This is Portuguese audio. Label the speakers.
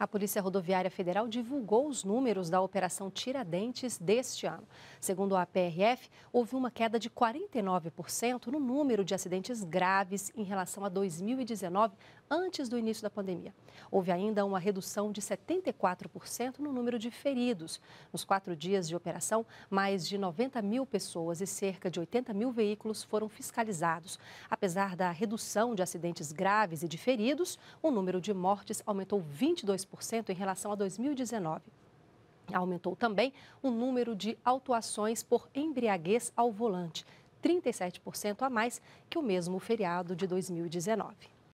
Speaker 1: A Polícia Rodoviária Federal divulgou os números da Operação Tiradentes deste ano. Segundo a PRF, houve uma queda de 49% no número de acidentes graves em relação a 2019, antes do início da pandemia. Houve ainda uma redução de 74% no número de feridos. Nos quatro dias de operação, mais de 90 mil pessoas e cerca de 80 mil veículos foram fiscalizados. Apesar da redução de acidentes graves e de feridos, o número de mortes aumentou 22% em relação a 2019. Aumentou também o número de autuações por embriaguez ao volante, 37% a mais que o mesmo feriado de 2019.